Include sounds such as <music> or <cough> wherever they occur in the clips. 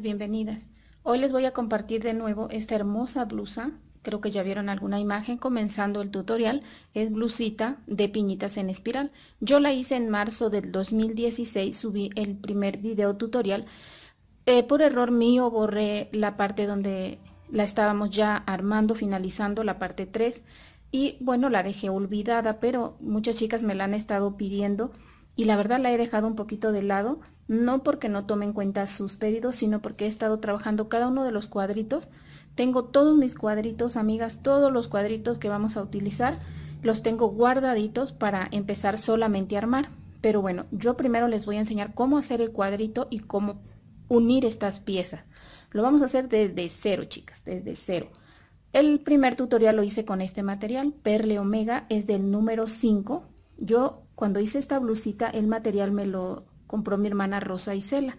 bienvenidas. Hoy les voy a compartir de nuevo esta hermosa blusa. Creo que ya vieron alguna imagen comenzando el tutorial. Es blusita de piñitas en espiral. Yo la hice en marzo del 2016. Subí el primer video tutorial. Eh, por error mío borré la parte donde la estábamos ya armando, finalizando la parte 3. Y bueno, la dejé olvidada, pero muchas chicas me la han estado pidiendo y la verdad la he dejado un poquito de lado, no porque no tome en cuenta sus pedidos, sino porque he estado trabajando cada uno de los cuadritos. Tengo todos mis cuadritos, amigas, todos los cuadritos que vamos a utilizar, los tengo guardaditos para empezar solamente a armar. Pero bueno, yo primero les voy a enseñar cómo hacer el cuadrito y cómo unir estas piezas. Lo vamos a hacer desde cero, chicas, desde cero. El primer tutorial lo hice con este material, Perle Omega, es del número 5, yo cuando hice esta blusita, el material me lo compró mi hermana Rosa Isela.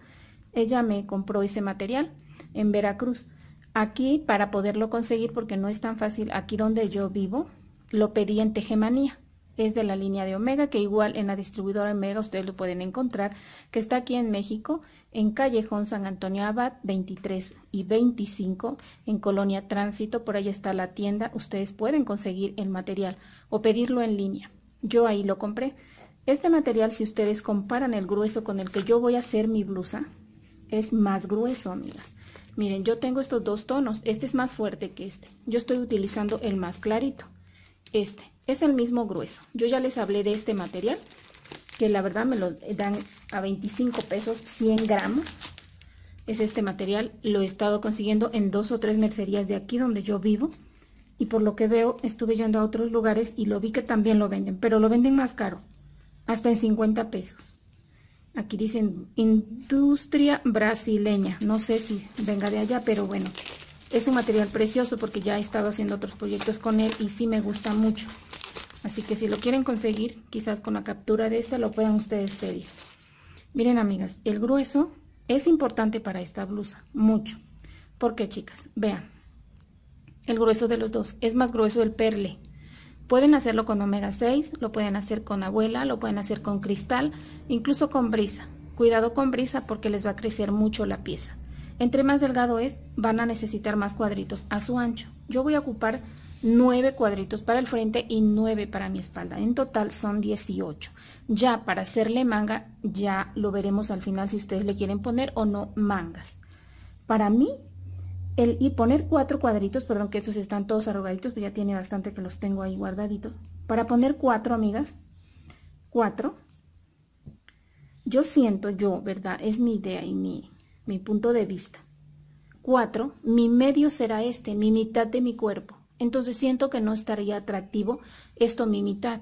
Ella me compró ese material en Veracruz. Aquí para poderlo conseguir, porque no es tan fácil, aquí donde yo vivo, lo pedí en Tejemanía. Es de la línea de Omega, que igual en la distribuidora Omega ustedes lo pueden encontrar, que está aquí en México, en Callejón San Antonio Abad 23 y 25, en Colonia Tránsito, por ahí está la tienda, ustedes pueden conseguir el material o pedirlo en línea. Yo ahí lo compré. Este material, si ustedes comparan el grueso con el que yo voy a hacer mi blusa, es más grueso, amigas. Miren, yo tengo estos dos tonos. Este es más fuerte que este. Yo estoy utilizando el más clarito. Este es el mismo grueso. Yo ya les hablé de este material, que la verdad me lo dan a 25 pesos 100 gramos. Es este material. Lo he estado consiguiendo en dos o tres mercerías de aquí donde yo vivo y por lo que veo estuve yendo a otros lugares y lo vi que también lo venden, pero lo venden más caro, hasta en 50 pesos. Aquí dicen industria brasileña, no sé si venga de allá, pero bueno, es un material precioso porque ya he estado haciendo otros proyectos con él y sí me gusta mucho. Así que si lo quieren conseguir, quizás con la captura de esta lo puedan ustedes pedir. Miren amigas, el grueso es importante para esta blusa, mucho. ¿Por qué chicas? Vean, el grueso de los dos. Es más grueso el perle. Pueden hacerlo con omega 6, lo pueden hacer con abuela, lo pueden hacer con cristal, incluso con brisa. Cuidado con brisa porque les va a crecer mucho la pieza. Entre más delgado es, van a necesitar más cuadritos a su ancho. Yo voy a ocupar 9 cuadritos para el frente y 9 para mi espalda. En total son 18. Ya para hacerle manga, ya lo veremos al final si ustedes le quieren poner o no mangas. Para mí y poner cuatro cuadritos, perdón que estos están todos arrugaditos, pero pues ya tiene bastante que los tengo ahí guardaditos. Para poner cuatro, amigas, cuatro, yo siento, yo, ¿verdad? Es mi idea y mi, mi punto de vista. Cuatro, mi medio será este, mi mitad de mi cuerpo. Entonces siento que no estaría atractivo esto, mi mitad.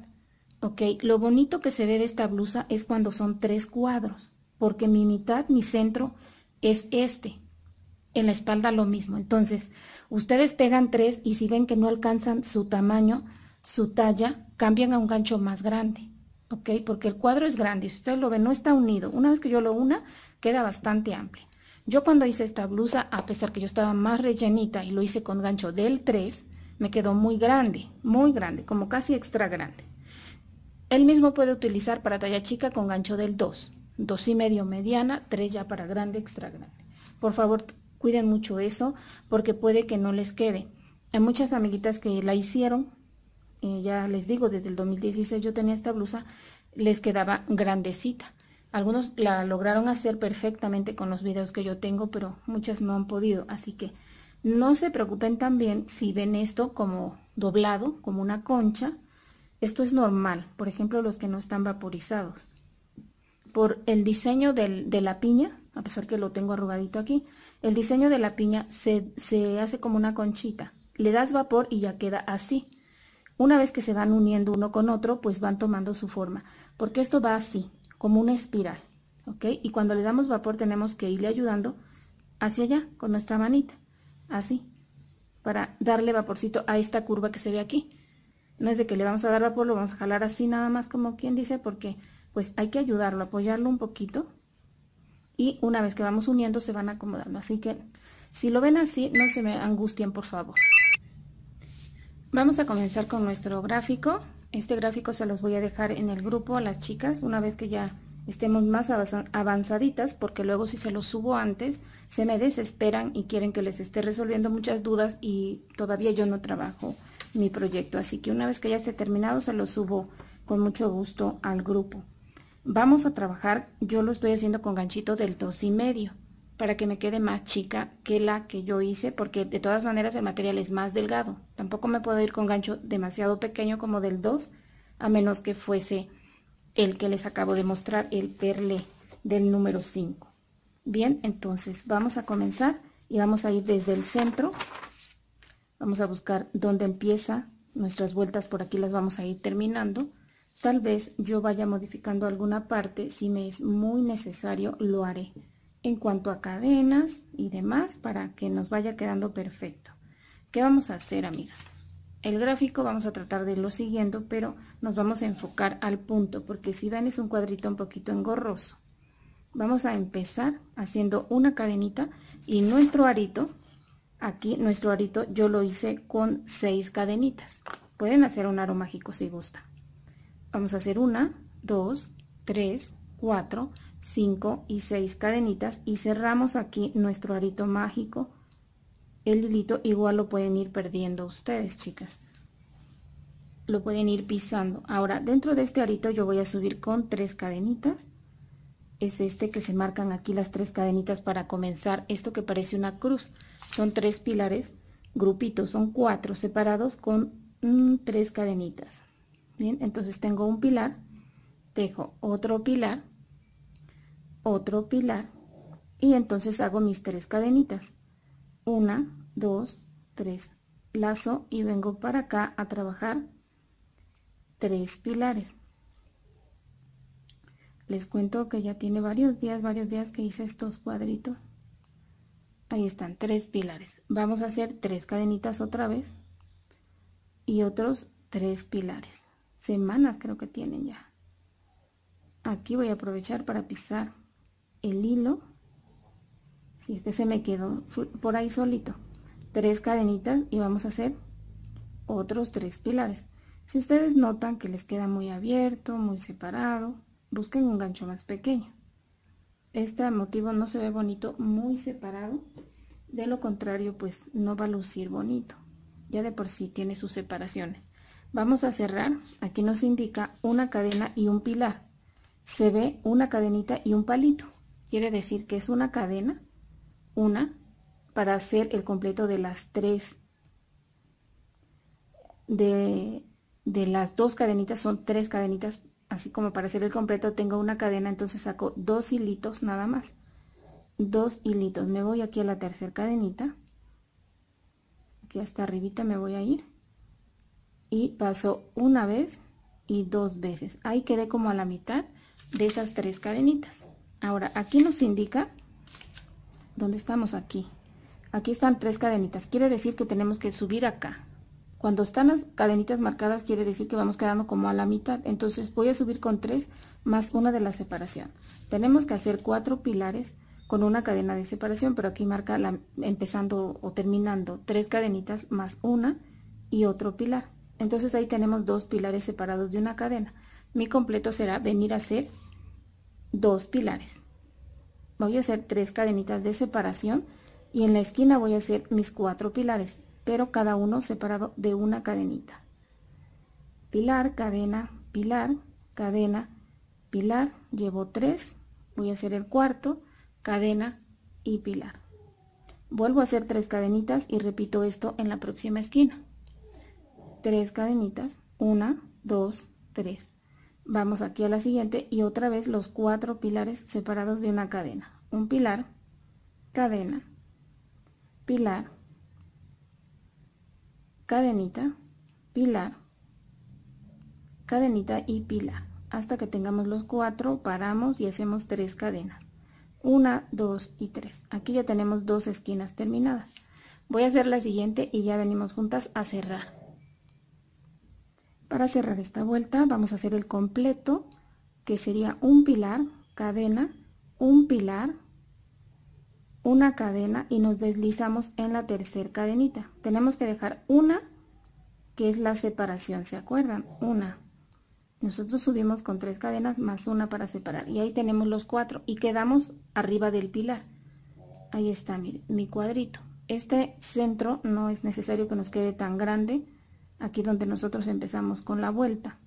¿Ok? Lo bonito que se ve de esta blusa es cuando son tres cuadros, porque mi mitad, mi centro, es este en la espalda lo mismo. Entonces, ustedes pegan tres y si ven que no alcanzan su tamaño, su talla, cambian a un gancho más grande, ¿ok? Porque el cuadro es grande y si ustedes lo ven, no está unido. Una vez que yo lo una, queda bastante amplio. Yo cuando hice esta blusa, a pesar que yo estaba más rellenita y lo hice con gancho del 3, me quedó muy grande, muy grande, como casi extra grande. El mismo puede utilizar para talla chica con gancho del 2, 2 y medio mediana, 3 ya para grande, extra grande. Por favor, cuiden mucho eso porque puede que no les quede. Hay muchas amiguitas que la hicieron, ya les digo, desde el 2016 yo tenía esta blusa, les quedaba grandecita. Algunos la lograron hacer perfectamente con los videos que yo tengo, pero muchas no han podido. Así que no se preocupen también si ven esto como doblado, como una concha. Esto es normal, por ejemplo, los que no están vaporizados. Por el diseño de la piña, a pesar que lo tengo arrugadito aquí. El diseño de la piña se, hace como una conchita. Le das vapor y ya queda así. Una vez que se van uniendo uno con otro, pues van tomando su forma, porque esto va así, como una espiral, ¿ok? Y cuando le damos vapor tenemos que irle ayudando hacia allá con nuestra manita, así, para darle vaporcito a esta curva que se ve aquí. No es de que le vamos a dar vapor, lo vamos a jalar así nada más como quien dice, porque pues hay que ayudarlo, apoyarlo un poquito y una vez que vamos uniendo se van acomodando. Así que si lo ven así, no se me angustien, por favor. Vamos a comenzar con nuestro gráfico. Este gráfico se los voy a dejar en el grupo a las chicas una vez que ya estemos más avanzaditas porque luego si se los subo antes se me desesperan y quieren que les esté resolviendo muchas dudas y todavía yo no trabajo mi proyecto. Así que una vez que ya esté terminado se los subo con mucho gusto al grupo. Vamos a trabajar, yo lo estoy haciendo con ganchito del 2,5 y medio para que me quede más chica que la que yo hice, porque de todas maneras el material es más delgado. Tampoco me puedo ir con gancho demasiado pequeño como del 2, a menos que fuese el que les acabo de mostrar, el perle del número 5. Bien, entonces vamos a comenzar y vamos a ir desde el centro. Vamos a buscar dónde empieza nuestras vueltas, por aquí las vamos a ir terminando. Tal vez yo vaya modificando alguna parte, si me es muy necesario lo haré. En cuanto a cadenas y demás, para que nos vaya quedando perfecto. ¿Qué vamos a hacer, amigas? El gráfico vamos a tratar de lo siguiendo, pero nos vamos a enfocar al punto, porque si ven es un cuadrito un poquito engorroso. Vamos a empezar haciendo una cadenita y nuestro arito, aquí nuestro arito yo lo hice con seis cadenitas. Pueden hacer un aro mágico si gustan vamos a hacer una, dos, tres, cuatro, cinco y seis cadenitas y cerramos aquí nuestro arito mágico. El hilito igual lo pueden ir perdiendo ustedes, chicas. Lo pueden ir pisando. Ahora, dentro de este arito yo voy a subir con tres cadenitas. Es este que se marcan aquí las tres cadenitas para comenzar esto que parece una cruz. Son tres pilares, grupitos, son cuatro separados con mm, tres cadenitas. Bien, entonces tengo un pilar, dejo otro pilar, otro pilar y entonces hago mis tres cadenitas. Una, dos, tres. Lazo y vengo para acá a trabajar tres pilares. Les cuento que ya tiene varios días, varios días que hice estos cuadritos. Ahí están, tres pilares. Vamos a hacer tres cadenitas otra vez y otros tres pilares semanas creo que tienen ya. Aquí voy a aprovechar para pisar el hilo. Si es que se me quedó por ahí solito. Tres cadenitas y vamos a hacer otros tres pilares. Si ustedes notan que les queda muy abierto, muy separado, busquen un gancho más pequeño. Este motivo no se ve bonito muy separado, de lo contrario pues no va a lucir bonito. Ya de por sí tiene sus separaciones. Vamos a cerrar, aquí nos indica una cadena y un pilar. Se ve una cadenita y un palito. Quiere decir que es una cadena, una, para hacer el completo de las tres. De, de las dos cadenitas, son tres cadenitas, así como para hacer el completo tengo una cadena, entonces saco dos hilitos nada más. Dos hilitos. Me voy aquí a la tercera cadenita. Aquí hasta arribita me voy a ir y pasó una vez y dos veces ahí quedé como a la mitad de esas tres cadenitas ahora aquí nos indica dónde estamos aquí aquí están tres cadenitas quiere decir que tenemos que subir acá cuando están las cadenitas marcadas quiere decir que vamos quedando como a la mitad entonces voy a subir con tres más una de la separación tenemos que hacer cuatro pilares con una cadena de separación pero aquí marca la empezando o terminando tres cadenitas más una y otro pilar entonces ahí tenemos dos pilares separados de una cadena. Mi completo será venir a hacer dos pilares. Voy a hacer tres cadenitas de separación y en la esquina voy a hacer mis cuatro pilares, pero cada uno separado de una cadenita. Pilar, cadena, pilar, cadena, pilar, llevo tres, voy a hacer el cuarto, cadena y pilar. Vuelvo a hacer tres cadenitas y repito esto en la próxima esquina tres cadenitas, una 2, 3. Vamos aquí a la siguiente y otra vez los cuatro pilares separados de una cadena. Un pilar, cadena, pilar, cadenita, pilar, cadenita y pilar. Hasta que tengamos los cuatro, paramos y hacemos tres cadenas. Una, dos y tres. Aquí ya tenemos dos esquinas terminadas. Voy a hacer la siguiente y ya venimos juntas a cerrar. Para cerrar esta vuelta vamos a hacer el completo, que sería un pilar, cadena, un pilar, una cadena y nos deslizamos en la tercera cadenita. Tenemos que dejar una, que es la separación, ¿se acuerdan? Una. Nosotros subimos con tres cadenas más una para separar y ahí tenemos los cuatro y quedamos arriba del pilar. Ahí está, mi cuadrito. Este centro no es necesario que nos quede tan grande aquí donde nosotros empezamos con la vuelta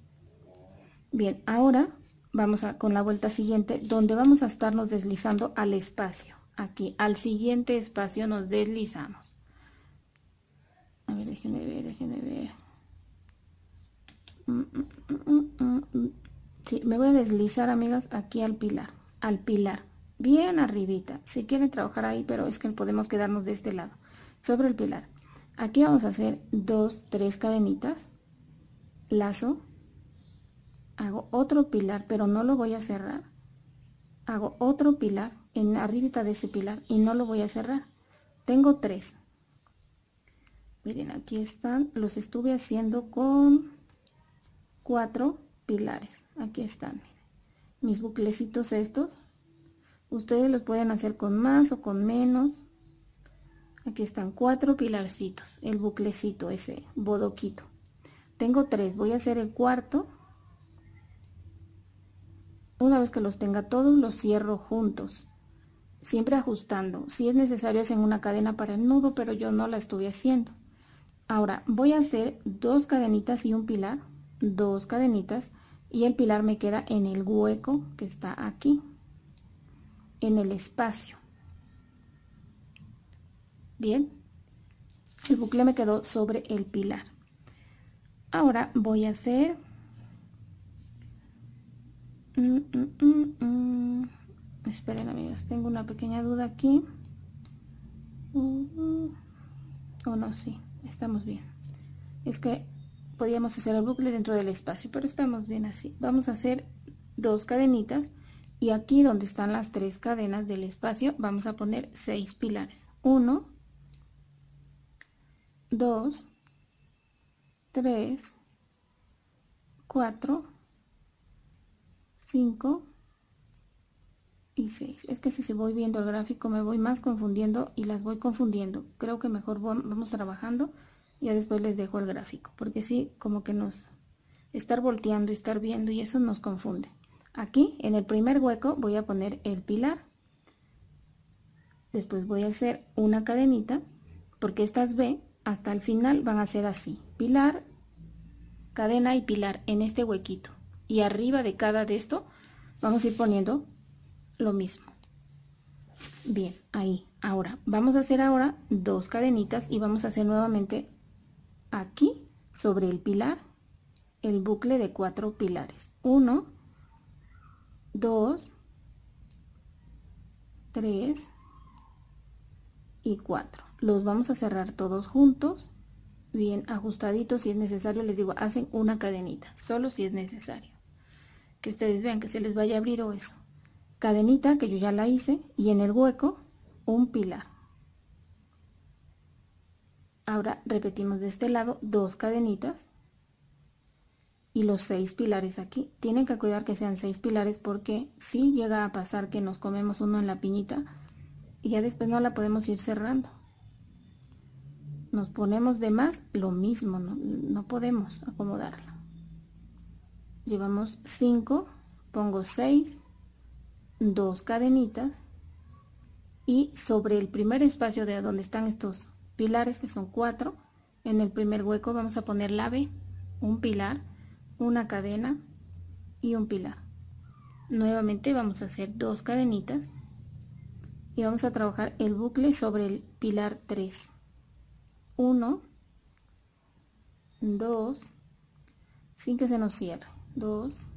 bien ahora vamos a con la vuelta siguiente donde vamos a estarnos deslizando al espacio aquí al siguiente espacio nos deslizamos a ver déjenme ver déjenme ver mm, mm, mm, sí, me voy a deslizar amigas aquí al pilar al pilar bien arribita si quieren trabajar ahí pero es que podemos quedarnos de este lado sobre el pilar Aquí vamos a hacer dos tres cadenitas, lazo, hago otro pilar, pero no lo voy a cerrar. Hago otro pilar en arribita de ese pilar y no lo voy a cerrar. Tengo tres. Miren, aquí están, los estuve haciendo con cuatro pilares. Aquí están, mis buclecitos estos. Ustedes los pueden hacer con más o con menos Aquí están cuatro pilarcitos, el buclecito, ese bodoquito. Tengo tres, voy a hacer el cuarto. Una vez que los tenga todos, los cierro juntos. Siempre ajustando. Si es necesario, hacen una cadena para el nudo, pero yo no la estuve haciendo. Ahora, voy a hacer dos cadenitas y un pilar. Dos cadenitas. Y el pilar me queda en el hueco que está aquí. En el espacio. Bien, el bucle me quedó sobre el pilar. Ahora voy a hacer... Mm, mm, mm, Esperen, amigas, tengo una pequeña duda aquí. O oh, no, sí, estamos bien. Es que podíamos hacer el bucle dentro del espacio, pero estamos bien así. Vamos a hacer dos cadenitas y aquí donde están las tres cadenas del espacio vamos a poner seis pilares. Uno, 2, 3, 4, 5 y 6. Es que si se voy viendo el gráfico me voy más confundiendo y las voy confundiendo. Creo que mejor vamos trabajando y ya después les dejo el gráfico. Porque sí, como que nos estar volteando y estar viendo y eso nos confunde. Aquí en el primer hueco voy a poner el pilar. Después voy a hacer una cadenita porque estas B hasta el final van a ser así pilar cadena y pilar en este huequito y arriba de cada de esto vamos a ir poniendo lo mismo bien ahí ahora vamos a hacer ahora dos cadenitas y vamos a hacer nuevamente aquí sobre el pilar el bucle de cuatro pilares 1 2 3 y 4 los vamos a cerrar todos juntos bien ajustaditos si es necesario les digo hacen una cadenita solo si es necesario que ustedes vean que se les vaya a abrir o eso cadenita que yo ya la hice y en el hueco un pilar ahora repetimos de este lado dos cadenitas y los seis pilares aquí tienen que cuidar que sean seis pilares porque si llega a pasar que nos comemos uno en la piñita y ya después no la podemos ir cerrando nos ponemos de más, lo mismo, no, podemos acomodarlo. Llevamos 5, pongo 6, dos cadenitas y sobre el primer espacio de donde están estos pilares que son 4, en el primer hueco vamos a poner la B, un pilar, una cadena y un pilar. Nuevamente vamos a hacer dos cadenitas y vamos a trabajar el bucle sobre el pilar 3. 1, 2, sin que se nos cierre, 2,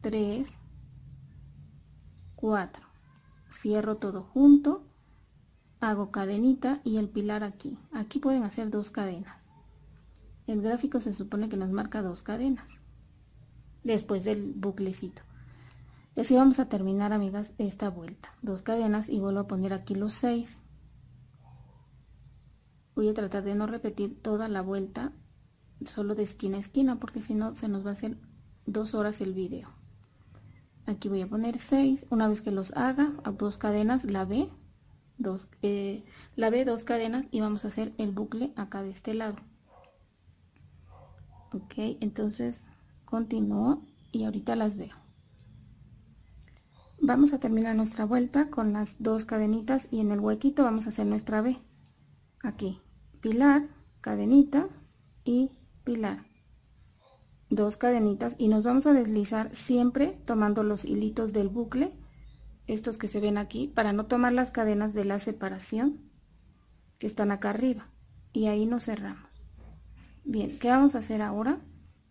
3, 4. Cierro todo junto, hago cadenita y el pilar aquí. Aquí pueden hacer dos cadenas. El gráfico se supone que nos marca dos cadenas después del buclecito. Y así vamos a terminar, amigas, esta vuelta. Dos cadenas y vuelvo a poner aquí los 6 voy a tratar de no repetir toda la vuelta solo de esquina a esquina porque si no se nos va a hacer dos horas el vídeo aquí voy a poner 6 una vez que los haga dos cadenas la B dos eh, la B dos cadenas y vamos a hacer el bucle acá de este lado ok entonces continúo y ahorita las veo vamos a terminar nuestra vuelta con las dos cadenitas y en el huequito vamos a hacer nuestra B aquí pilar, cadenita y pilar. Dos cadenitas y nos vamos a deslizar siempre tomando los hilitos del bucle, estos que se ven aquí, para no tomar las cadenas de la separación que están acá arriba. Y ahí nos cerramos. Bien, ¿qué vamos a hacer ahora?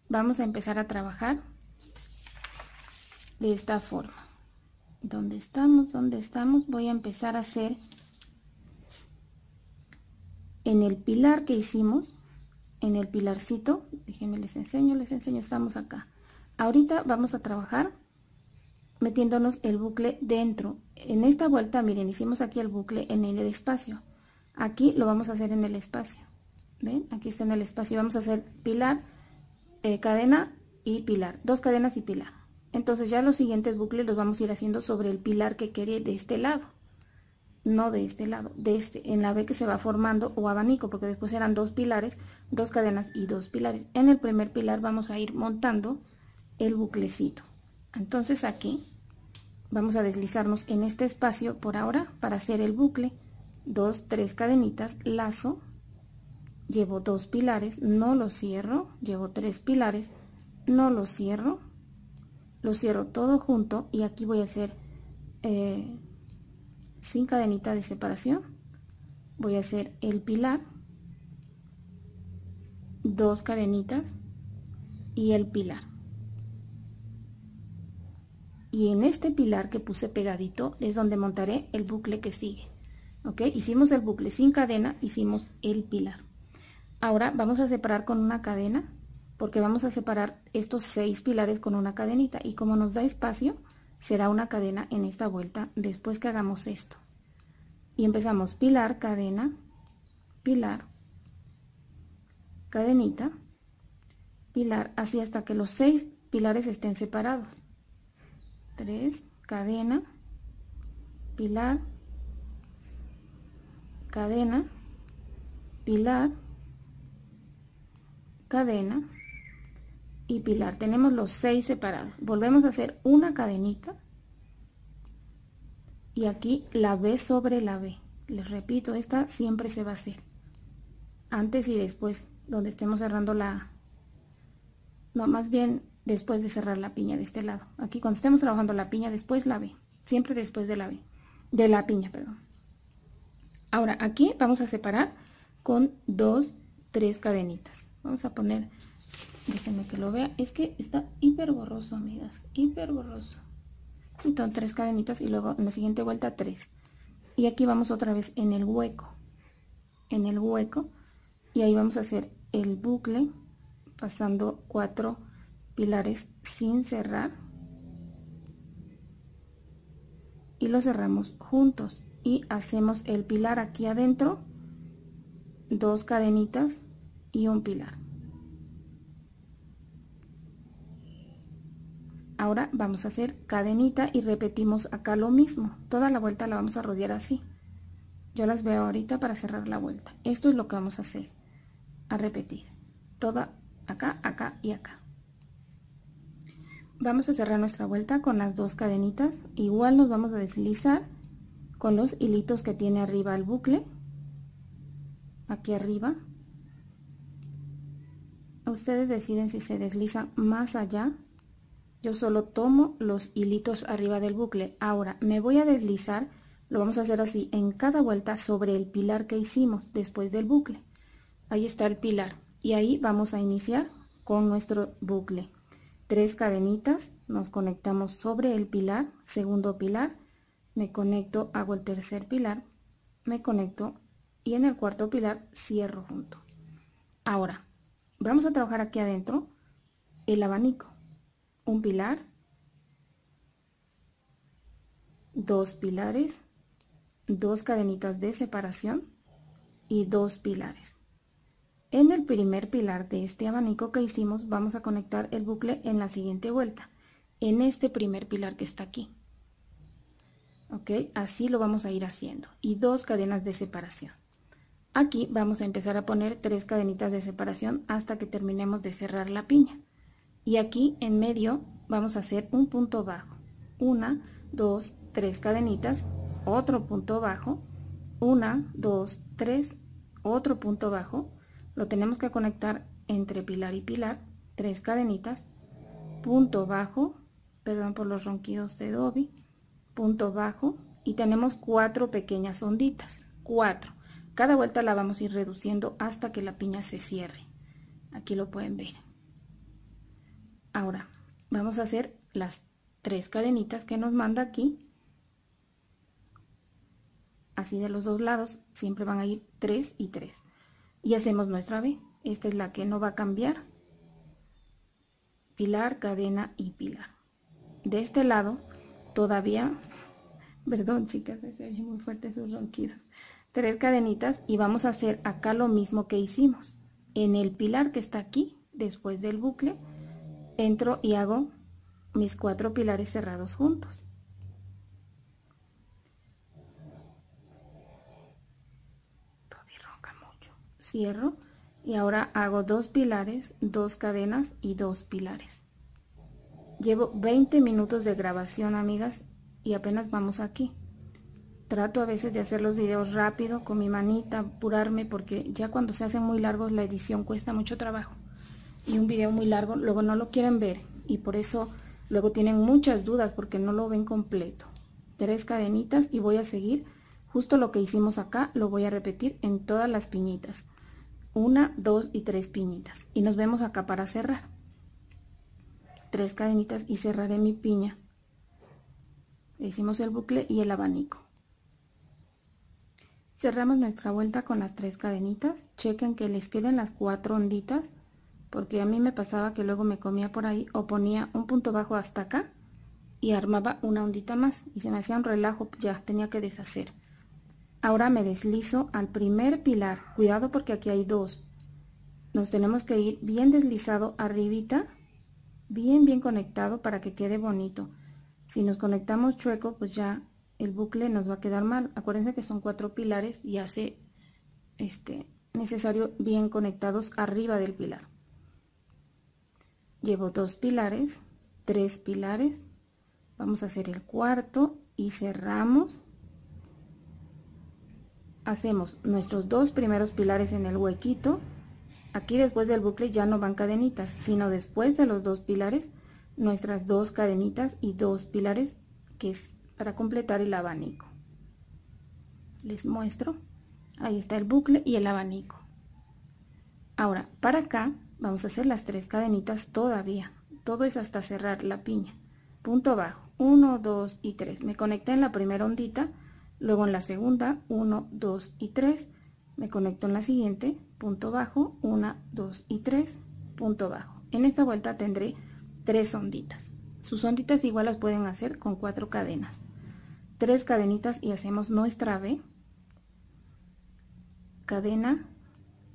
Vamos a empezar a trabajar de esta forma. ¿Dónde estamos? ¿Dónde estamos? Voy a empezar a hacer en el pilar que hicimos, en el pilarcito, déjenme les enseño, les enseño, estamos acá. Ahorita vamos a trabajar metiéndonos el bucle dentro. En esta vuelta, miren, hicimos aquí el bucle en el espacio. Aquí lo vamos a hacer en el espacio. ¿Ven? Aquí está en el espacio. Vamos a hacer pilar, eh, cadena y pilar. Dos cadenas y pilar. Entonces ya los siguientes bucles los vamos a ir haciendo sobre el pilar que quede de este lado no de este lado, de este, en la B que se va formando o abanico, porque después eran dos pilares, dos cadenas y dos pilares. En el primer pilar vamos a ir montando el buclecito. Entonces aquí vamos a deslizarnos en este espacio por ahora para hacer el bucle, dos, tres cadenitas, lazo, llevo dos pilares, no lo cierro, llevo tres pilares, no lo cierro, lo cierro todo junto y aquí voy a hacer... Eh, sin cadenita de separación voy a hacer el pilar dos cadenitas y el pilar y en este pilar que puse pegadito es donde montaré el bucle que sigue ok hicimos el bucle sin cadena hicimos el pilar ahora vamos a separar con una cadena porque vamos a separar estos seis pilares con una cadenita y como nos da espacio será una cadena en esta vuelta después que hagamos esto y empezamos pilar cadena pilar cadenita pilar así hasta que los seis pilares estén separados 3 cadena pilar cadena pilar cadena y pilar. Tenemos los seis separados. Volvemos a hacer una cadenita y aquí la B sobre la B. Les repito, esta siempre se va a hacer. Antes y después, donde estemos cerrando la... No, más bien después de cerrar la piña de este lado. Aquí cuando estemos trabajando la piña, después la B. Siempre después de la B. De la piña, perdón. Ahora aquí vamos a separar con dos, tres cadenitas. Vamos a poner Déjenme que lo vea. Es que está hiper borroso, amigas. Hiper borroso. tres cadenitas y luego en la siguiente vuelta tres. Y aquí vamos otra vez en el hueco. En el hueco. Y ahí vamos a hacer el bucle pasando cuatro pilares sin cerrar. Y lo cerramos juntos. Y hacemos el pilar aquí adentro. Dos cadenitas y un pilar. Ahora vamos a hacer cadenita y repetimos acá lo mismo. Toda la vuelta la vamos a rodear así. Yo las veo ahorita para cerrar la vuelta. Esto es lo que vamos a hacer. A repetir. Toda acá, acá y acá. Vamos a cerrar nuestra vuelta con las dos cadenitas. Igual nos vamos a deslizar con los hilitos que tiene arriba el bucle. Aquí arriba. Ustedes deciden si se deslizan más allá yo solo tomo los hilitos arriba del bucle. Ahora me voy a deslizar, lo vamos a hacer así, en cada vuelta sobre el pilar que hicimos después del bucle. Ahí está el pilar y ahí vamos a iniciar con nuestro bucle. Tres cadenitas, nos conectamos sobre el pilar, segundo pilar, me conecto, hago el tercer pilar, me conecto y en el cuarto pilar cierro junto. Ahora, vamos a trabajar aquí adentro el abanico un pilar, dos pilares, dos cadenitas de separación y dos pilares. En el primer pilar de este abanico que hicimos vamos a conectar el bucle en la siguiente vuelta, en este primer pilar que está aquí. ¿Ok? Así lo vamos a ir haciendo y dos cadenas de separación. Aquí vamos a empezar a poner tres cadenitas de separación hasta que terminemos de cerrar la piña y aquí en medio vamos a hacer un punto bajo una dos tres cadenitas otro punto bajo una dos tres otro punto bajo lo tenemos que conectar entre pilar y pilar tres cadenitas punto bajo perdón por los ronquidos de Dobby punto bajo y tenemos cuatro pequeñas onditas cuatro cada vuelta la vamos a ir reduciendo hasta que la piña se cierre aquí lo pueden ver Ahora vamos a hacer las tres cadenitas que nos manda aquí. Así de los dos lados siempre van a ir 3 y 3. Y hacemos nuestra B. Esta es la que no va a cambiar. Pilar, cadena y pilar. De este lado todavía, <laughs> perdón chicas, se muy fuerte sus ronquidos. Tres cadenitas y vamos a hacer acá lo mismo que hicimos. En el pilar que está aquí, después del bucle, entro y hago mis cuatro pilares cerrados juntos. Cierro y ahora hago dos pilares, dos cadenas y dos pilares. Llevo 20 minutos de grabación, amigas, y apenas vamos aquí. Trato a veces de hacer los videos rápido con mi manita, apurarme, porque ya cuando se hacen muy largos la edición cuesta mucho trabajo y un video muy largo, luego no lo quieren ver y por eso luego tienen muchas dudas porque no lo ven completo. Tres cadenitas y voy a seguir justo lo que hicimos acá, lo voy a repetir en todas las piñitas. Una, dos y tres piñitas. Y nos vemos acá para cerrar. Tres cadenitas y cerraré mi piña. Hicimos el bucle y el abanico. Cerramos nuestra vuelta con las tres cadenitas. Chequen que les queden las cuatro onditas porque a mí me pasaba que luego me comía por ahí o ponía un punto bajo hasta acá y armaba una ondita más y se me hacía un relajo, ya tenía que deshacer. Ahora me deslizo al primer pilar, cuidado porque aquí hay dos. Nos tenemos que ir bien deslizado arribita, bien bien conectado para que quede bonito. Si nos conectamos chueco, pues ya el bucle nos va a quedar mal. Acuérdense que son cuatro pilares y hace este, necesario bien conectados arriba del pilar llevo dos pilares, tres pilares, vamos a hacer el cuarto y cerramos. Hacemos nuestros dos primeros pilares en el huequito. Aquí después del bucle ya no van cadenitas, sino después de los dos pilares, nuestras dos cadenitas y dos pilares que es para completar el abanico. Les muestro. Ahí está el bucle y el abanico. Ahora, para acá Vamos a hacer las tres cadenitas todavía. Todo es hasta cerrar la piña. Punto bajo. 1, 2 y 3. Me conecté en la primera ondita, luego en la segunda, 1, 2 y 3. Me conecto en la siguiente, punto bajo, 1, 2 y 3, punto bajo. En esta vuelta tendré tres onditas. Sus onditas igual las pueden hacer con cuatro cadenas. Tres cadenitas y hacemos nuestra B, cadena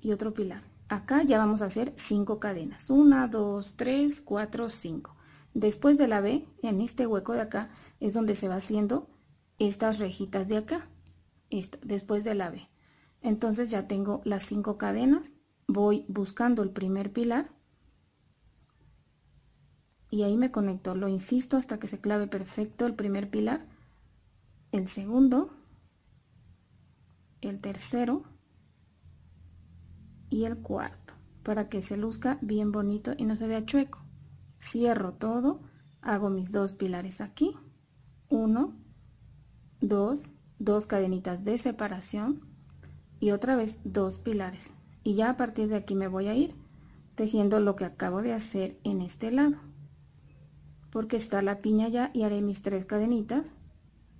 y otro pilar acá ya vamos a hacer cinco cadenas 1 2 3 4 5 después de la b en este hueco de acá es donde se va haciendo estas rejitas de acá después de la b entonces ya tengo las cinco cadenas voy buscando el primer pilar y ahí me conecto lo insisto hasta que se clave perfecto el primer pilar el segundo el tercero y el cuarto para que se luzca bien bonito y no se vea chueco. Cierro todo, hago mis dos pilares aquí, uno 2, dos cadenitas de separación y otra vez dos pilares. Y ya a partir de aquí me voy a ir tejiendo lo que acabo de hacer en este lado. Porque está la piña ya y haré mis tres cadenitas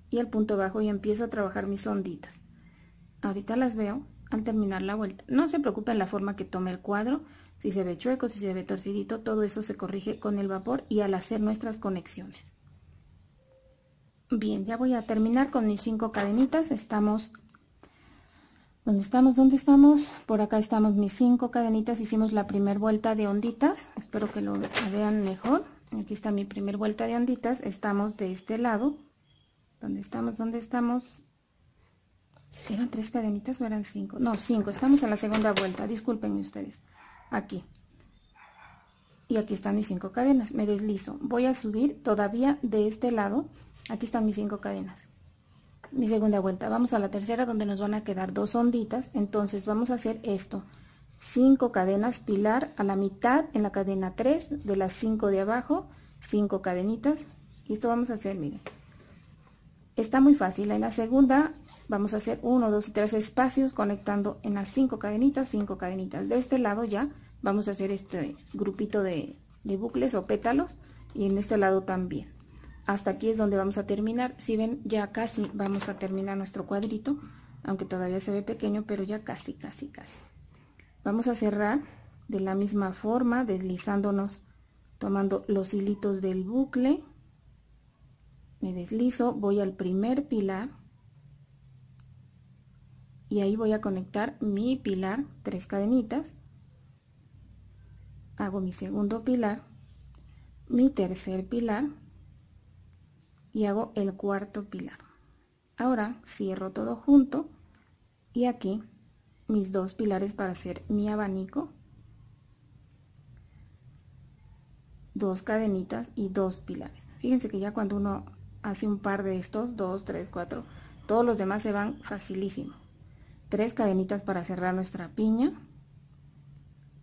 y el punto bajo y empiezo a trabajar mis onditas. Ahorita las veo al terminar la vuelta. No se preocupe en la forma que tome el cuadro, si se ve chueco, si se ve torcidito, todo eso se corrige con el vapor y al hacer nuestras conexiones. Bien, ya voy a terminar con mis cinco cadenitas, estamos... donde estamos? ¿Dónde estamos? Por acá estamos mis cinco cadenitas, hicimos la primera vuelta de onditas, espero que lo vean mejor. Aquí está mi primer vuelta de onditas, estamos de este lado. ¿Dónde estamos? ¿Dónde estamos? ¿Eran tres cadenitas o eran cinco? No, cinco. Estamos en la segunda vuelta. Disculpen ustedes. Aquí. Y aquí están mis cinco cadenas. Me deslizo. Voy a subir todavía de este lado. Aquí están mis cinco cadenas. Mi segunda vuelta. Vamos a la tercera donde nos van a quedar dos onditas. Entonces vamos a hacer esto. Cinco cadenas pilar a la mitad en la cadena 3 de las cinco de abajo. Cinco cadenitas. Y esto vamos a hacer, miren. Está muy fácil. En la segunda Vamos a hacer uno dos y tres espacios conectando en las cinco cadenitas, cinco cadenitas. De este lado ya vamos a hacer este grupito de, de bucles o pétalos y en este lado también. Hasta aquí es donde vamos a terminar. Si ven, ya casi vamos a terminar nuestro cuadrito, aunque todavía se ve pequeño, pero ya casi, casi, casi. Vamos a cerrar de la misma forma, deslizándonos, tomando los hilitos del bucle. Me deslizo, voy al primer pilar y ahí voy a conectar mi pilar tres cadenitas hago mi segundo pilar mi tercer pilar y hago el cuarto pilar ahora cierro todo junto y aquí mis dos pilares para hacer mi abanico dos cadenitas y dos pilares fíjense que ya cuando uno hace un par de estos dos tres cuatro todos los demás se van facilísimo tres cadenitas para cerrar nuestra piña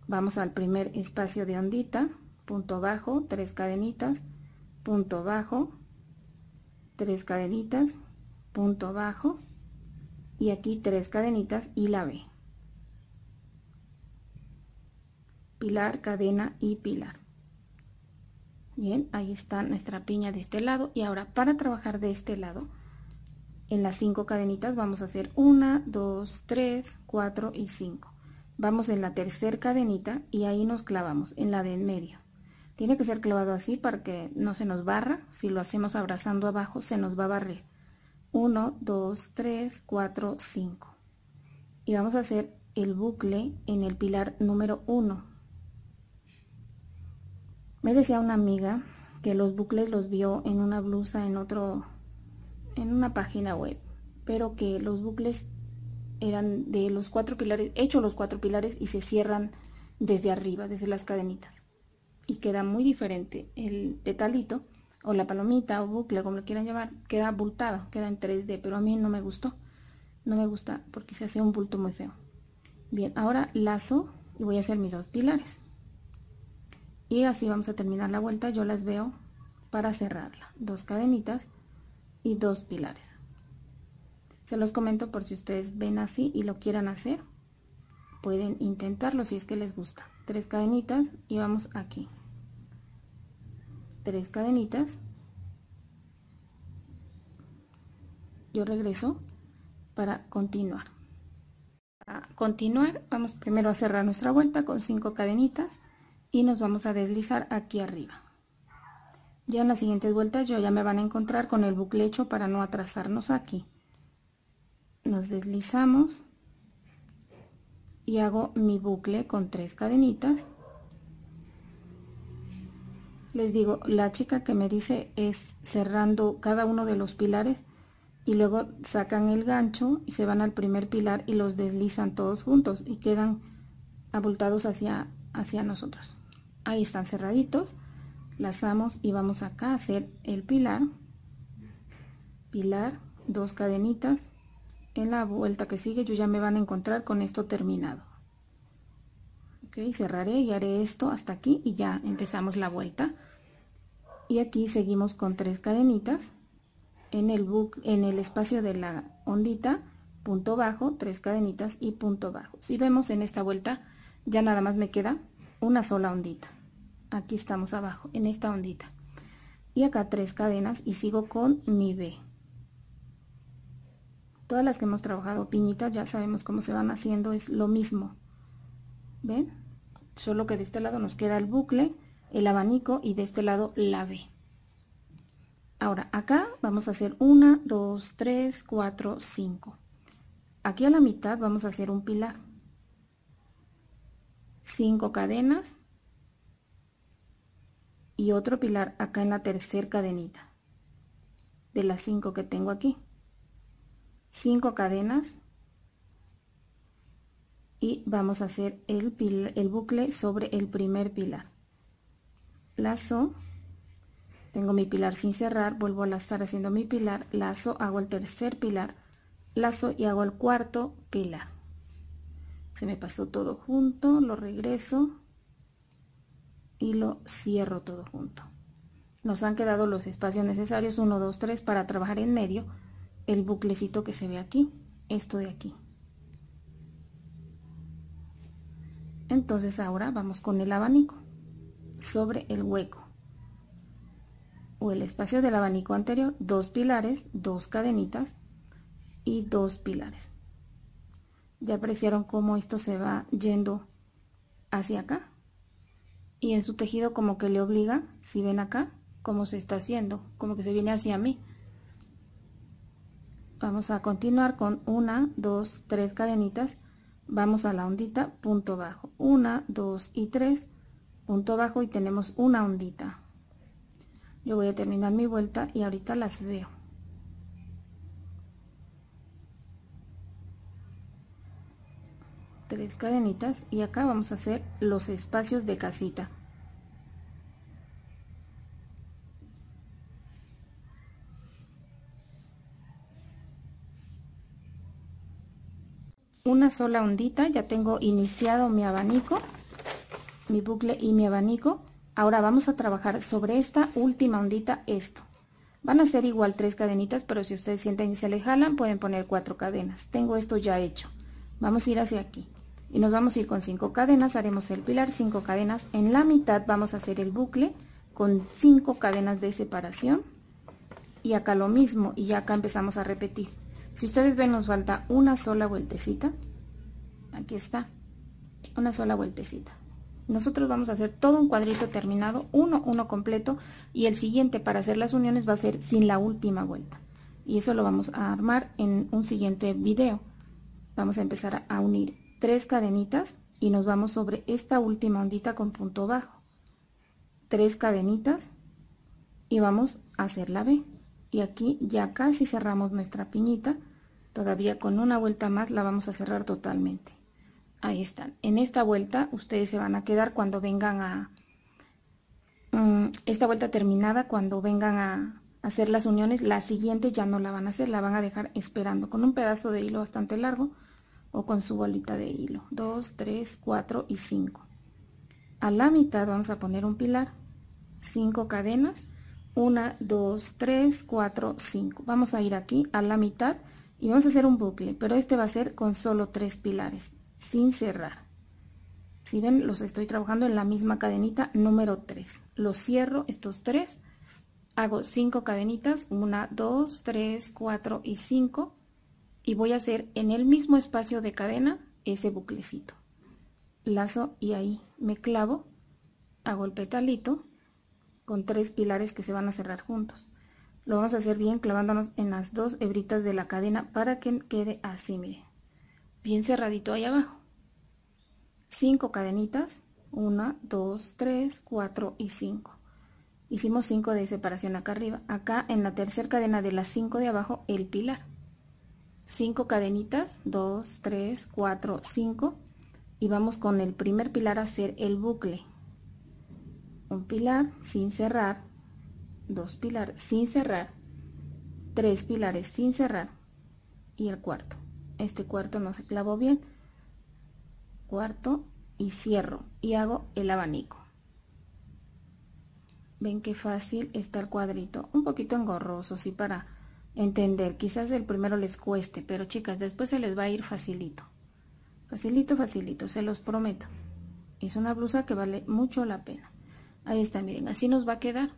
vamos al primer espacio de ondita punto bajo tres cadenitas punto bajo tres cadenitas punto bajo y aquí tres cadenitas y la B pilar cadena y pilar bien ahí está nuestra piña de este lado y ahora para trabajar de este lado en las 5 cadenitas vamos a hacer 1, 2, 3, 4 y 5. Vamos en la tercera cadenita y ahí nos clavamos, en la de en medio. Tiene que ser clavado así para que no se nos barra. Si lo hacemos abrazando abajo, se nos va a barrer. 1, 2, 3, 4, 5. Y vamos a hacer el bucle en el pilar número 1. Me decía una amiga que los bucles los vio en una blusa en otro en una página web, pero que los bucles eran de los cuatro pilares, hecho los cuatro pilares y se cierran desde arriba, desde las cadenitas. Y queda muy diferente. El petalito o la palomita o bucle, como lo quieran llamar, queda abultado, queda en 3D, pero a mí no me gustó. No me gusta porque se hace un bulto muy feo. Bien, ahora lazo y voy a hacer mis dos pilares. Y así vamos a terminar la vuelta, yo las veo para cerrarla. Dos cadenitas y dos pilares. Se los comento por si ustedes ven así y lo quieran hacer. Pueden intentarlo si es que les gusta. Tres cadenitas y vamos aquí. Tres cadenitas. Yo regreso para continuar. A continuar vamos primero a cerrar nuestra vuelta con cinco cadenitas y nos vamos a deslizar aquí arriba. Ya en las siguientes vueltas yo ya me van a encontrar con el bucle hecho para no atrasarnos aquí. Nos deslizamos y hago mi bucle con tres cadenitas. Les digo, la chica que me dice es cerrando cada uno de los pilares y luego sacan el gancho y se van al primer pilar y los deslizan todos juntos y quedan abultados hacia, hacia nosotros. Ahí están cerraditos lazamos y vamos acá a hacer el pilar pilar dos cadenitas en la vuelta que sigue yo ya me van a encontrar con esto terminado ok cerraré y haré esto hasta aquí y ya empezamos la vuelta y aquí seguimos con tres cadenitas en el book en el espacio de la ondita punto bajo tres cadenitas y punto bajo si vemos en esta vuelta ya nada más me queda una sola ondita aquí estamos abajo en esta ondita y acá tres cadenas y sigo con mi B todas las que hemos trabajado piñitas ya sabemos cómo se van haciendo es lo mismo ven solo que de este lado nos queda el bucle el abanico y de este lado la B ahora acá vamos a hacer una, dos, tres, cuatro, cinco. aquí a la mitad vamos a hacer un pilar cinco cadenas y otro pilar acá en la tercera cadenita de las 5 que tengo aquí 5 cadenas y vamos a hacer el, pilar el bucle sobre el primer pilar lazo tengo mi pilar sin cerrar vuelvo a lazar haciendo mi pilar lazo hago el tercer pilar lazo y hago el cuarto pilar se me pasó todo junto lo regreso y lo cierro todo junto. Nos han quedado los espacios necesarios, 1, 2, 3, para trabajar en medio el buclecito que se ve aquí, esto de aquí. Entonces ahora vamos con el abanico sobre el hueco o el espacio del abanico anterior, dos pilares, dos cadenitas y dos pilares. Ya apreciaron cómo esto se va yendo hacia acá y en su tejido como que le obliga, si ven acá, como se está haciendo, como que se viene hacia mí. Vamos a continuar con una, dos, tres cadenitas. Vamos a la ondita, punto bajo. Una, dos y tres, punto bajo y tenemos una ondita. Yo voy a terminar mi vuelta y ahorita las veo. tres cadenitas y acá vamos a hacer los espacios de casita una sola ondita ya tengo iniciado mi abanico mi bucle y mi abanico ahora vamos a trabajar sobre esta última ondita esto van a ser igual tres cadenitas pero si ustedes sienten y se le jalan pueden poner cuatro cadenas tengo esto ya hecho vamos a ir hacia aquí y nos vamos a ir con cinco cadenas, haremos el pilar cinco cadenas, en la mitad vamos a hacer el bucle con cinco cadenas de separación y acá lo mismo y acá empezamos a repetir. Si ustedes ven nos falta una sola vueltecita, aquí está, una sola vueltecita. Nosotros vamos a hacer todo un cuadrito terminado, uno, uno completo y el siguiente para hacer las uniones va a ser sin la última vuelta. Y eso lo vamos a armar en un siguiente video. Vamos a empezar a unir tres cadenitas y nos vamos sobre esta última ondita con punto bajo tres cadenitas y vamos a hacer la B y aquí ya casi cerramos nuestra piñita todavía con una vuelta más la vamos a cerrar totalmente ahí están en esta vuelta ustedes se van a quedar cuando vengan a mm, esta vuelta terminada cuando vengan a hacer las uniones la siguiente ya no la van a hacer la van a dejar esperando con un pedazo de hilo bastante largo o con su bolita de hilo 2 3 4 y 5 a la mitad vamos a poner un pilar 5 cadenas 1 2 3 4 5 vamos a ir aquí a la mitad y vamos a hacer un bucle pero este va a ser con solo tres pilares sin cerrar si ven los estoy trabajando en la misma cadenita número 3 los cierro estos tres hago 5 cadenitas 1 2 3 4 y 5 y voy a hacer en el mismo espacio de cadena ese buclecito lazo y ahí me clavo hago el petalito con tres pilares que se van a cerrar juntos lo vamos a hacer bien clavándonos en las dos hebritas de la cadena para que quede así mire bien cerradito ahí abajo cinco cadenitas una, dos tres cuatro y cinco hicimos cinco de separación acá arriba acá en la tercera cadena de las cinco de abajo el pilar 5 cadenitas 2 3 4 5 y vamos con el primer pilar a hacer el bucle un pilar sin cerrar dos pilares sin cerrar tres pilares sin cerrar y el cuarto este cuarto no se clavó bien cuarto y cierro y hago el abanico ven qué fácil está el cuadrito un poquito engorroso sí para entender. Quizás el primero les cueste, pero chicas, después se les va a ir facilito. Facilito, facilito, se los prometo. Es una blusa que vale mucho la pena. Ahí está, miren, así nos va a quedar.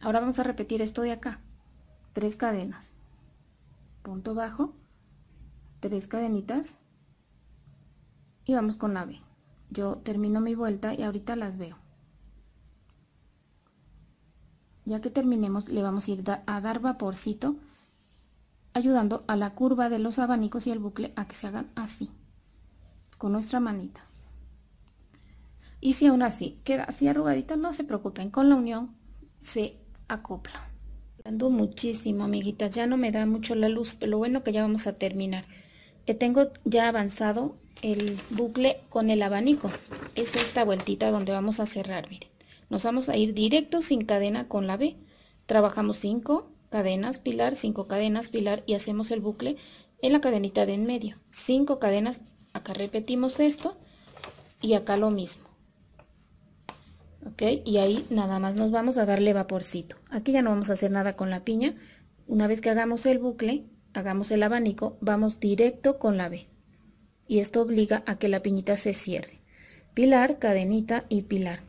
Ahora vamos a repetir esto de acá. Tres cadenas. Punto bajo. Tres cadenitas. Y vamos con la B. Yo termino mi vuelta y ahorita las veo. Ya que terminemos, le vamos a ir a dar vaporcito ayudando a la curva de los abanicos y el bucle a que se hagan así, con nuestra manita. Y si aún así queda así arrugadita, no se preocupen, con la unión se acopla. Dando muchísimo, amiguitas, ya no me da mucho la luz, pero bueno que ya vamos a terminar. que tengo ya avanzado el bucle con el abanico. Es esta vueltita donde vamos a cerrar, miren. Nos vamos a ir directo sin cadena con la B. Trabajamos 5, cadenas, pilar, 5 cadenas, pilar y hacemos el bucle en la cadenita de en medio. 5 cadenas, acá repetimos esto y acá lo mismo. ¿Ok? Y ahí nada más nos vamos a darle vaporcito. Aquí ya no vamos a hacer nada con la piña. Una vez que hagamos el bucle, hagamos el abanico, vamos directo con la B. Y esto obliga a que la piñita se cierre. Pilar, cadenita y pilar.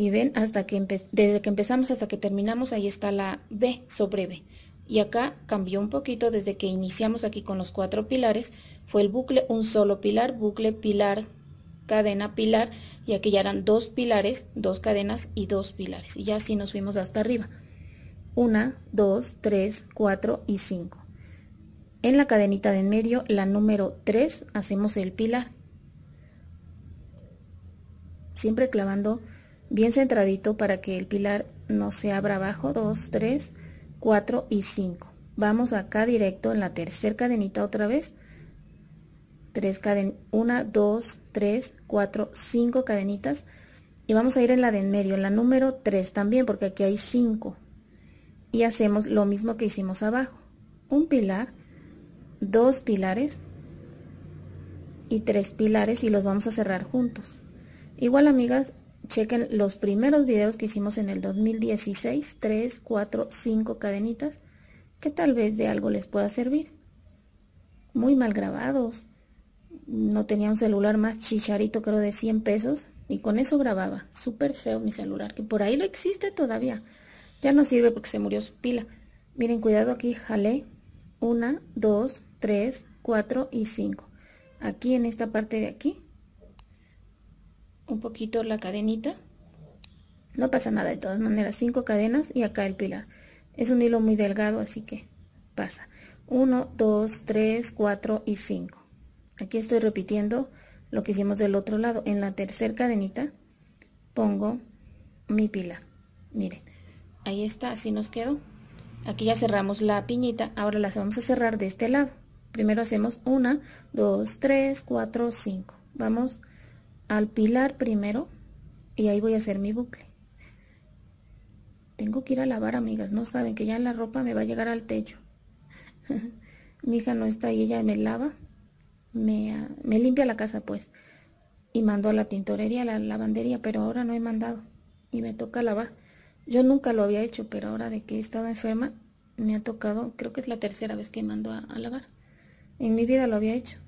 Y ven, hasta que desde que empezamos hasta que terminamos, ahí está la B sobre B. Y acá cambió un poquito desde que iniciamos aquí con los cuatro pilares. Fue el bucle, un solo pilar, bucle, pilar, cadena, pilar. Y aquí ya eran dos pilares, dos cadenas y dos pilares. Y ya así nos fuimos hasta arriba. Una, dos, tres, cuatro y cinco. En la cadenita de en medio, la número tres, hacemos el pilar. Siempre clavando bien centradito para que el pilar no se abra abajo 2 3 4 y 5 vamos acá directo en la tercera cadenita otra vez 3 caden 1 2 3 4 5 cadenitas y vamos a ir en la de en medio en la número 3 también porque aquí hay 5 y hacemos lo mismo que hicimos abajo un pilar dos pilares y tres pilares y los vamos a cerrar juntos igual amigas chequen los primeros videos que hicimos en el 2016, 3, 4, 5 cadenitas, que tal vez de algo les pueda servir. Muy mal grabados. No tenía un celular más chicharito, creo, de 100 pesos. Y con eso grababa. Súper feo mi celular, que por ahí lo existe todavía. Ya no sirve porque se murió su pila. Miren, cuidado aquí, jalé. 1, 2, 3, 4 y 5. Aquí en esta parte de aquí un poquito la cadenita. No pasa nada, de todas maneras, cinco cadenas y acá el pilar. Es un hilo muy delgado, así que pasa. 1, 2, 3, 4 y 5. Aquí estoy repitiendo lo que hicimos del otro lado. En la tercera cadenita pongo mi pilar. Miren, ahí está, así nos quedó. Aquí ya cerramos la piñita, ahora las vamos a cerrar de este lado. Primero hacemos 1, 2, 3, 4, 5. Vamos al pilar primero y ahí voy a hacer mi bucle. Tengo que ir a lavar, amigas, no saben que ya la ropa me va a llegar al techo. <laughs> mi hija no está ahí. ella me lava, ah, me, limpia la casa pues. Y mando a la tintorería, a la lavandería, pero ahora no he mandado y me toca lavar. Yo nunca lo había hecho, pero ahora de que he estado enferma, me ha tocado, creo que es la tercera vez que mando a lavar. En mi vida lo había hecho.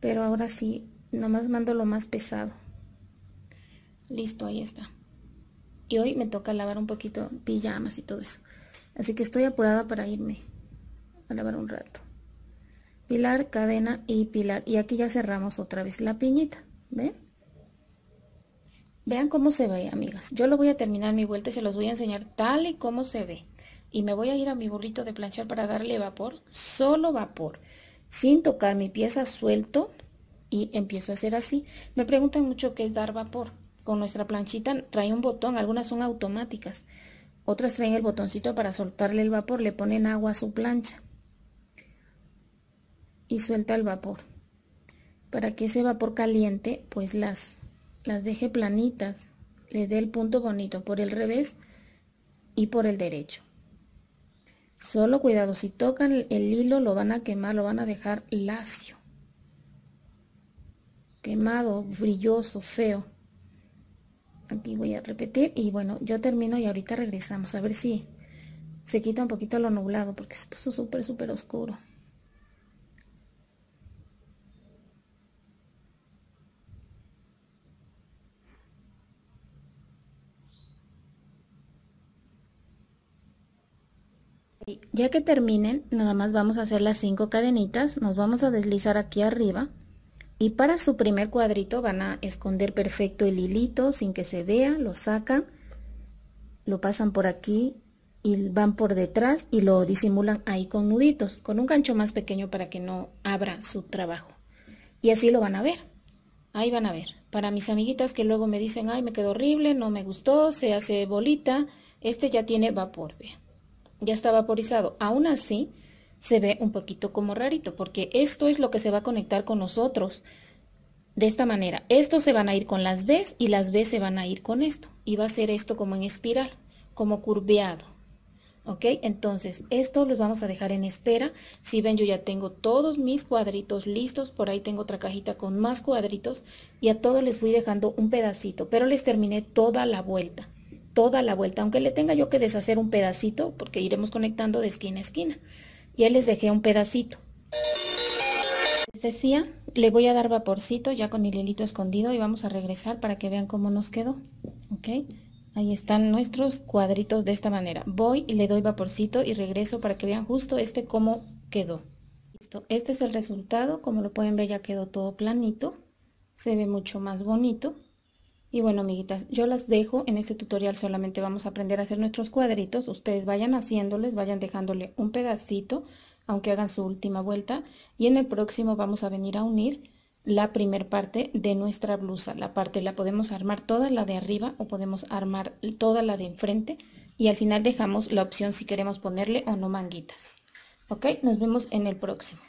Pero ahora sí nomás mando lo más pesado. Listo, ahí está. Y hoy me toca lavar un poquito pijamas y todo eso. Así que estoy apurada para irme a lavar un rato. Pilar, cadena y pilar. Y aquí ya cerramos otra vez la piñita. ¿Ven? Vean cómo se ve, amigas. Yo lo voy a terminar mi vuelta y se los voy a enseñar tal y como se ve. Y me voy a ir a mi bolito de planchar para darle vapor. Solo vapor. Sin tocar mi pieza suelto y empiezo a hacer así. Me preguntan mucho qué es dar vapor. Con nuestra planchita trae un botón, algunas son automáticas, otras traen el botoncito para soltarle el vapor, le ponen agua a su plancha y suelta el vapor. Para que ese vapor caliente pues las, las deje planitas, le dé el punto bonito por el revés y por el derecho. Solo cuidado, si tocan el hilo lo van a quemar, lo van a dejar lacio quemado, brilloso, feo. Aquí voy a repetir y bueno, yo termino y ahorita regresamos a ver si se quita un poquito lo nublado porque se puso súper, súper oscuro. Ya que terminen, nada más vamos a hacer las cinco cadenitas, nos vamos a deslizar aquí arriba y para su primer cuadrito van a esconder perfecto el hilito sin que se vea, lo sacan, lo pasan por aquí y van por detrás y lo disimulan ahí con nuditos, con un gancho más pequeño para que no abra su trabajo. Y así lo van a ver, ahí van a ver. Para mis amiguitas que luego me dicen, ay me quedó horrible, no me gustó, se hace bolita, este ya tiene vapor, Ya está vaporizado. Aún así, se ve un poquito como rarito, porque esto es lo que se va a conectar con nosotros. De esta manera, estos se van a ir con las b y las B se van a ir con esto. Y va a ser esto como en espiral, como curveado. ¿Ok? Entonces, esto los vamos a dejar en espera. Si ven, yo ya tengo todos mis cuadritos listos. Por ahí tengo otra cajita con más cuadritos. Y a todos les fui dejando un pedacito, pero les terminé toda la vuelta. Toda la vuelta, aunque le tenga yo que deshacer un pedacito, porque iremos conectando de esquina a esquina. Ya les dejé un pedacito. Les decía, le voy a dar vaporcito ya con el hilito escondido y vamos a regresar para que vean cómo nos quedó. ¿Ok? Ahí están nuestros cuadritos de esta manera. Voy y le doy vaporcito y regreso para que vean justo este cómo quedó. Listo, este es el resultado. Como lo pueden ver ya quedó todo planito. Se ve mucho más bonito. Y bueno, amiguitas, yo las dejo. En este tutorial solamente vamos a aprender a hacer nuestros cuadritos. Ustedes vayan haciéndoles, vayan dejándole un pedacito, aunque hagan su última vuelta. Y en el próximo vamos a venir a unir la primer parte de nuestra blusa. La parte la podemos armar toda la de arriba o podemos armar toda la de enfrente. Y al final dejamos la opción si queremos ponerle o no manguitas. Ok, nos vemos en el próximo.